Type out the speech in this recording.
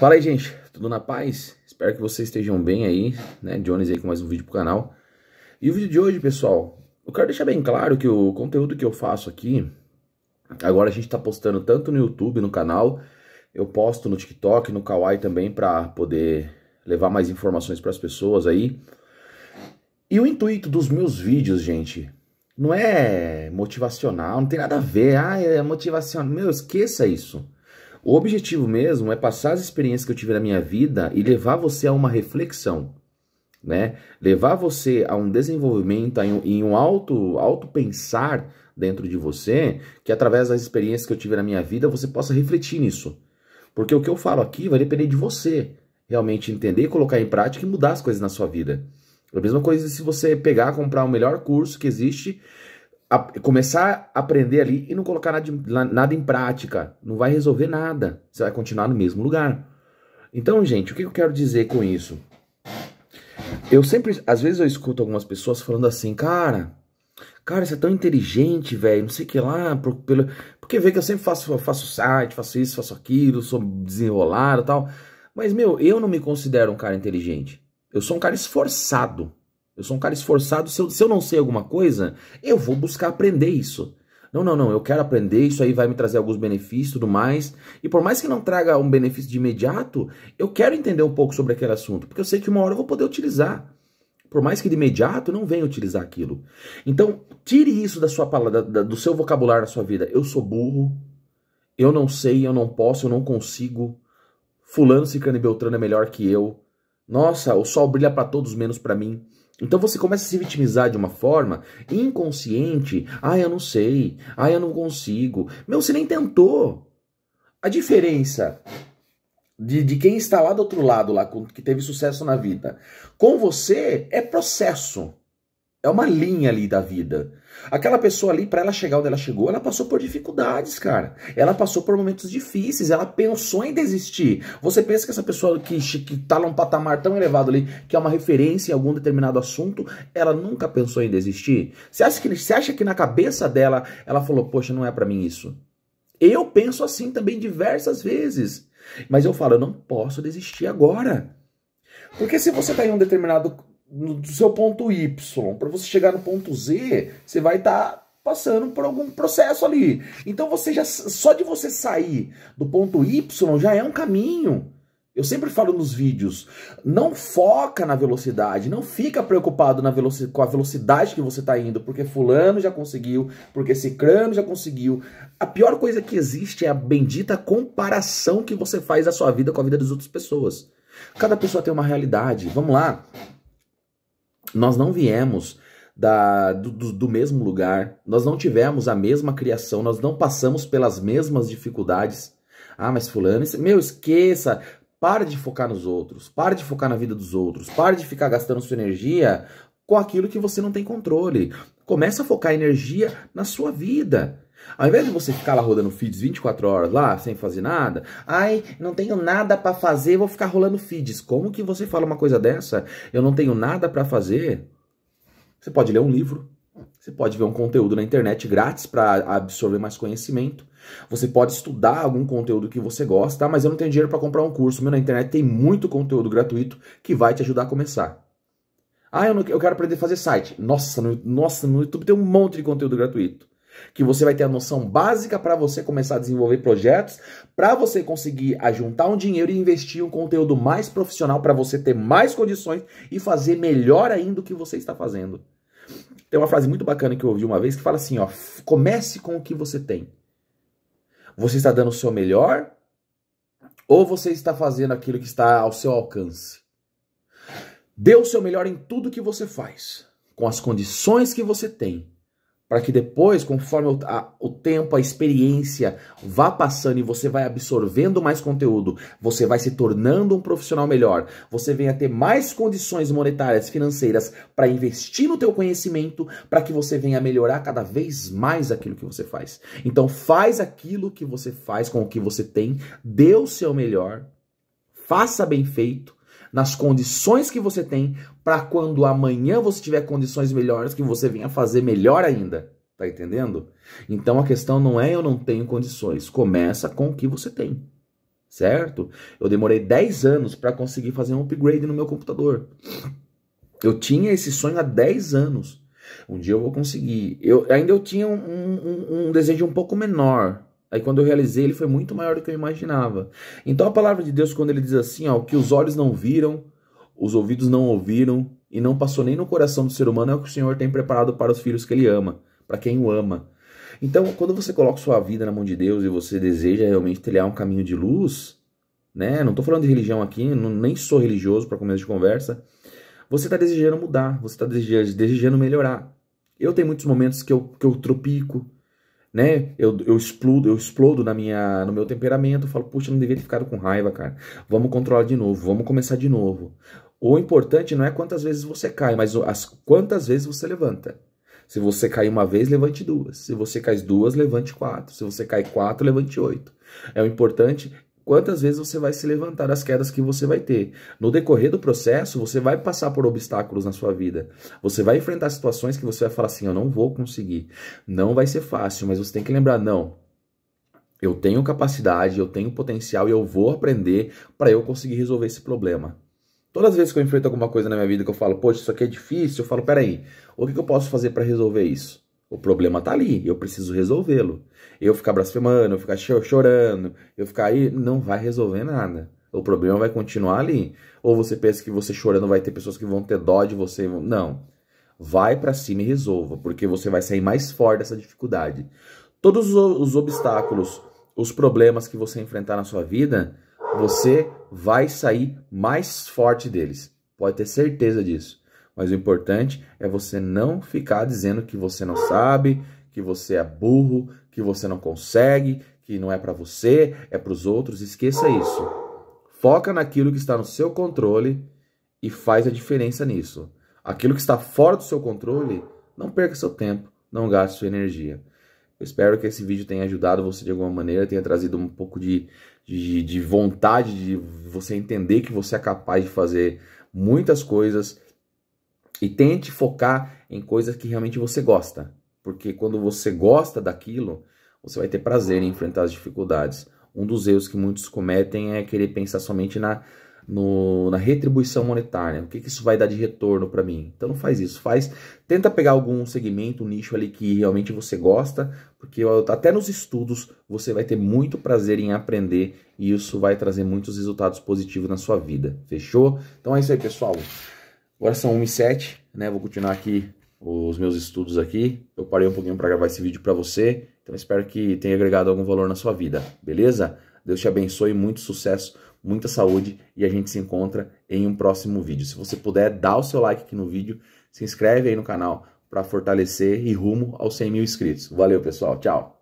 Fala aí, gente. Tudo na paz? Espero que vocês estejam bem aí, né? Jones aí com mais um vídeo pro canal. E o vídeo de hoje, pessoal, eu quero deixar bem claro que o conteúdo que eu faço aqui, agora a gente tá postando tanto no YouTube, no canal, eu posto no TikTok, no Kawaii também para poder levar mais informações para as pessoas aí. E o intuito dos meus vídeos, gente, não é motivacional, não tem nada a ver. Ah, é motivacional. Meu, esqueça isso. O objetivo mesmo é passar as experiências que eu tive na minha vida e levar você a uma reflexão, né? Levar você a um desenvolvimento, a um, em um auto, auto pensar dentro de você, que através das experiências que eu tive na minha vida você possa refletir nisso. Porque o que eu falo aqui vai depender de você realmente entender, colocar em prática e mudar as coisas na sua vida. a mesma coisa se você pegar, comprar o melhor curso que existe a, começar a aprender ali e não colocar nada, nada em prática, não vai resolver nada. Você vai continuar no mesmo lugar. Então, gente, o que eu quero dizer com isso? Eu sempre, às vezes eu escuto algumas pessoas falando assim, cara, cara, você é tão inteligente, velho, não sei o que lá, por, pelo... porque vê que eu sempre faço, faço site, faço isso, faço aquilo, sou desenrolado e tal. Mas, meu, eu não me considero um cara inteligente. Eu sou um cara esforçado. Eu sou um cara esforçado. Se eu, se eu não sei alguma coisa, eu vou buscar aprender isso. Não, não, não, eu quero aprender, isso aí vai me trazer alguns benefícios e tudo mais. E por mais que não traga um benefício de imediato, eu quero entender um pouco sobre aquele assunto, porque eu sei que uma hora eu vou poder utilizar. Por mais que de imediato não venha utilizar aquilo. Então, tire isso da sua palavra, da, do seu vocabulário da sua vida. Eu sou burro, eu não sei, eu não posso, eu não consigo. Fulano, Cicano e Beltrano é melhor que eu. Nossa, o sol brilha para todos menos para mim. Então você começa a se vitimizar de uma forma inconsciente. Ah, eu não sei. Ah, eu não consigo. Meu, você nem tentou. A diferença de, de quem está lá do outro lado, lá que teve sucesso na vida, com você é processo. É uma linha ali da vida. Aquela pessoa ali, para ela chegar onde ela chegou, ela passou por dificuldades, cara. Ela passou por momentos difíceis, ela pensou em desistir. Você pensa que essa pessoa que, que tá num patamar tão elevado ali, que é uma referência em algum determinado assunto, ela nunca pensou em desistir? Você acha que, você acha que na cabeça dela, ela falou, poxa, não é para mim isso? Eu penso assim também diversas vezes. Mas eu falo, eu não posso desistir agora. Porque se você tá em um determinado do seu ponto Y. Para você chegar no ponto Z, você vai estar tá passando por algum processo ali. Então você já só de você sair do ponto Y já é um caminho. Eu sempre falo nos vídeos, não foca na velocidade, não fica preocupado na com a velocidade que você está indo, porque fulano já conseguiu, porque ciclano já conseguiu. A pior coisa que existe é a bendita comparação que você faz da sua vida com a vida das outras pessoas. Cada pessoa tem uma realidade. Vamos lá. Nós não viemos da, do, do, mesmo lugar, nós não tivemos a mesma criação, nós não passamos pelas mesmas dificuldades. Ah, mas fulano, meu, esqueça, pare de focar nos outros, pare de focar na vida dos outros, pare de ficar gastando sua energia com aquilo que você não tem controle. Começa a focar energia na sua vida. Ao invés de você ficar lá rodando feeds 24 horas lá, sem fazer nada, ai, não tenho nada para fazer, vou ficar rolando feeds. Como que você fala uma coisa dessa? Eu não tenho nada para fazer. Você pode ler um livro, você pode ver um conteúdo na internet grátis para absorver mais conhecimento. Você pode estudar algum conteúdo que você gosta, ah, mas eu não tenho dinheiro para comprar um curso. Meu, na internet tem muito conteúdo gratuito que vai te ajudar a começar. Ah, eu, não, eu quero aprender a fazer site. Nossa no, nossa, no YouTube tem um monte de conteúdo gratuito que você vai ter a noção básica para você começar a desenvolver projetos, para você conseguir ajuntar um dinheiro e investir um conteúdo mais profissional para você ter mais condições e fazer melhor ainda o que você está fazendo. Tem uma frase muito bacana que eu ouvi uma vez que fala assim, ó, comece com o que você tem. Você está dando o seu melhor ou você está fazendo aquilo que está ao seu alcance? Dê o seu melhor em tudo que você faz, com as condições que você tem para que depois, conforme o, a, o, tempo, a experiência vá passando e você vai absorvendo mais conteúdo, você vai se tornando um profissional melhor, você venha ter mais condições monetárias, financeiras para investir no teu conhecimento, para que você venha melhorar cada vez mais aquilo que você faz. Então faz aquilo que você faz com o que você tem, dê o seu melhor, faça bem feito nas condições que você tem, para quando amanhã você tiver condições melhores, que você venha fazer melhor ainda. Tá entendendo? Então a questão não é eu não tenho condições, começa com o que você tem. Certo? Eu demorei 10 anos para conseguir fazer um upgrade no meu computador. Eu tinha esse sonho há 10 anos. Um dia eu vou conseguir. Eu ainda eu tinha um, um, um desejo um pouco menor, Aí quando eu realizei, ele foi muito maior do que eu imaginava. Então a palavra de Deus, quando ele diz assim, ó, o que os olhos não viram, os ouvidos não ouviram e não passou nem no coração do ser humano é o que o Senhor tem preparado para os filhos que ele ama, para quem o ama. Então, quando você coloca sua vida na mão de Deus e você deseja realmente trilhar um caminho de luz, né? Não estou falando de religião aqui, não, nem sou religioso para começo de conversa. Você está desejando mudar, você está desejando, desejando melhorar. Eu tenho muitos momentos que eu, que eu tropico, né? Eu, eu explodo, eu explodo na minha, no meu temperamento, falo, puxa, não devia ter ficado com raiva, cara. Vamos controlar de novo, vamos começar de novo. O importante não é quantas vezes você cai, mas as quantas vezes você levanta. Se você cair uma vez, levante duas. Se você cai duas, levante quatro. Se você cai quatro, levante oito. É o importante quantas vezes você vai se levantar das quedas que você vai ter. No decorrer do processo, você vai passar por obstáculos na sua vida. Você vai enfrentar situações que você vai falar assim: eu não vou conseguir. Não vai ser fácil, mas você tem que lembrar: não, eu tenho capacidade, eu tenho potencial e eu vou aprender para eu conseguir resolver esse problema. Todas as vezes que eu enfrento alguma coisa na minha vida que eu falo, poxa, isso aqui é difícil, eu falo, peraí, o que, que eu posso fazer para resolver isso? O problema tá ali, eu preciso resolvê-lo. Eu ficar blasfemando, eu ficar chorando, eu ficar aí, não vai resolver nada. O problema vai continuar ali. Ou você pensa que você chorando vai ter pessoas que vão ter dó de você. Não. Vai para cima e resolva, porque você vai sair mais forte dessa dificuldade. Todos os obstáculos, os problemas que você enfrentar na sua vida, você vai sair mais forte deles. Pode ter certeza disso. Mas o importante é você não ficar dizendo que você não sabe, que você é burro, que você não consegue, que não é para você, é para os outros. Esqueça isso. Foca naquilo que está no seu controle e faz a diferença nisso. Aquilo que está fora do seu controle, não perca seu tempo, não gaste sua energia. Eu espero que esse vídeo tenha ajudado você de alguma maneira, tenha trazido um pouco de, de, de vontade de você entender que você é capaz de fazer muitas coisas e tente focar em coisas que realmente você gosta. Porque quando você gosta daquilo, você vai ter prazer em enfrentar as dificuldades. Um dos erros que muitos cometem é querer pensar somente na, no, na retribuição monetária. O que, que isso vai dar de retorno para mim? Então não faz isso. Faz, tenta pegar algum segmento, um nicho ali que realmente você gosta, porque até nos estudos você vai ter muito prazer em aprender e isso vai trazer muitos resultados positivos na sua vida. Fechou? Então é isso aí, pessoal. Agora são 1h07, né? Vou continuar aqui os meus estudos aqui. Eu parei um pouquinho para gravar esse vídeo para você. Então espero que tenha agregado algum valor na sua vida, beleza? Deus te abençoe, muito sucesso, muita saúde e a gente se encontra em um próximo vídeo. Se você puder, dá o seu like aqui no vídeo, se inscreve aí no canal para fortalecer e rumo aos 100 mil inscritos. Valeu, pessoal. Tchau.